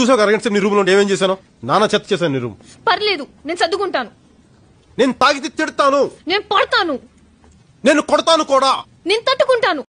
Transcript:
చూసావు అరగంట సేపు నీ రూమ్ లో ఏమేం చేశాను నాన్న చెత్త చేశాను నీ రూమ్ పర్లేదు నేను చదువుకుంటాను నేను తాగితే తిడతాను నేను పడతాను నేను కొడతాను కూడా నేను తట్టుకుంటాను